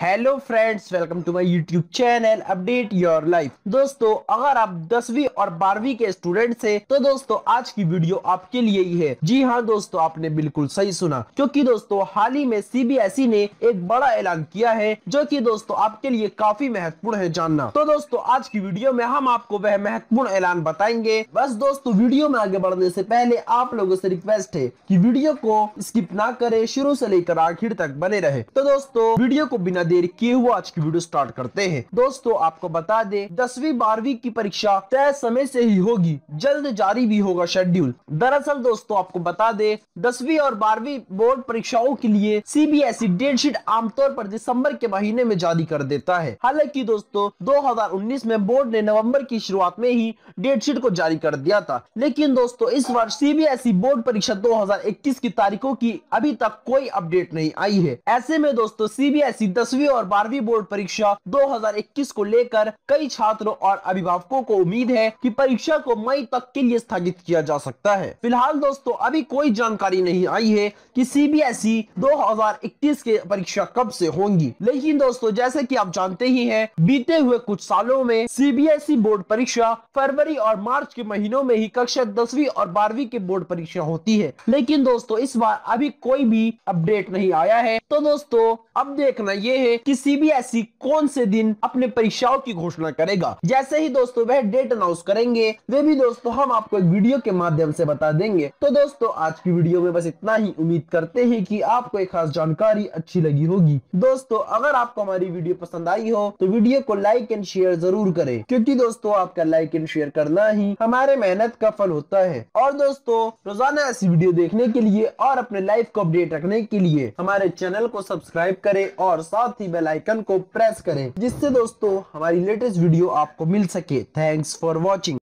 hello friends welcome to my YouTube channel update your life दोस्तों अगर आप दसवीं और बारहवीं के स्टूडेंट से तो दोस्तों आज की वीडियो आपके लिए ही है जी हाँ दोस्तों आपने बिल्कुल सही सुना क्योंकि दोस्तों हाल ही में सीबीएसई e ने एक बड़ा ऐलान किया है जो कि दोस्तों आपके लिए काफी महत्वपूर्ण है जानना तो दोस्तों आज की वीडियो में हम आपको वह महत्वपूर्ण ऐलान बताएंगे बस दोस्तों वीडियो में आगे बढ़ने से पहले आप लोगों से रिक्वेस्ट है की वीडियो को स्किप ना करे शुरू से लेकर आखिर तक बने रहे तो दोस्तों वीडियो को बिना देर किए हुए आज की वीडियो स्टार्ट करते हैं दोस्तों आपको बता दे दसवीं बारहवीं की परीक्षा तय समय से ही होगी जल्द जारी भी होगा शेड्यूल दरअसल दोस्तों आपको बता दे दसवीं और बारहवीं बोर्ड परीक्षाओं के लिए सीबीएसई डेट शीट आमतौर पर दिसंबर के महीने में जारी कर देता है हालांकि दोस्तों उन्नीस में बोर्ड ने नवम्बर की शुरुआत में ही डेट शीट को जारी कर दिया था लेकिन दोस्तों इस वर्ष सीबीएसई बोर्ड e परीक्षा इक्कीस की तारीखों की अभी तक कोई अपडेट नहीं आई है ऐसे में दोस्तों सीबीएसई e दसवीं दसवीं और बारहवीं बोर्ड परीक्षा 2021 को लेकर कई छात्रों और अभिभावकों को उम्मीद है कि परीक्षा को मई तक के लिए स्थगित किया जा सकता है फिलहाल दोस्तों अभी कोई जानकारी नहीं आई है कि e सीबीएसई 2021 के परीक्षा कब से होंगी लेकिन दोस्तों जैसे कि आप जानते ही हैं बीते हुए कुछ सालों में सीबीएसई e बोर्ड परीक्षा फरवरी और मार्च के महीनों में ही कक्षा दसवीं और बारहवीं के बोर्ड परीक्षा होती है लेकिन दोस्तों इस बार अभी कोई भी अपडेट नहीं आया है तो दोस्तों अब देखना ये है है कि सीबीएसई e कौन से दिन अपने परीक्षाओं की घोषणा करेगा जैसे ही दोस्तों वह डेट अनाउंस करेंगे वे भी दोस्तों हम आपको एक वीडियो के माध्यम से बता देंगे तो दोस्तों आज की वीडियो में बस इतना ही उम्मीद करते हैं कि आपको एक खास जानकारी अच्छी लगी होगी दोस्तों अगर आपको हमारी वीडियो पसंद आई हो तो वीडियो को लाइक एंड शेयर जरूर करें क्योंकि दोस्तों आपका लाइक एंड शेयर करना ही हमारे मेहनत का फल होता है और दोस्तों रोजाना ऐसी वीडियो देखने के लिए और अपने लाइफ को अपडेट रखने के लिए हमारे चैनल को सब्सक्राइब करें और साथ साथ ही बेल आइकन को प्रेस करें जिससे दोस्तों हमारी लेटेस्ट वीडियो आपको मिल सके थैंक्स फॉर वॉचिंग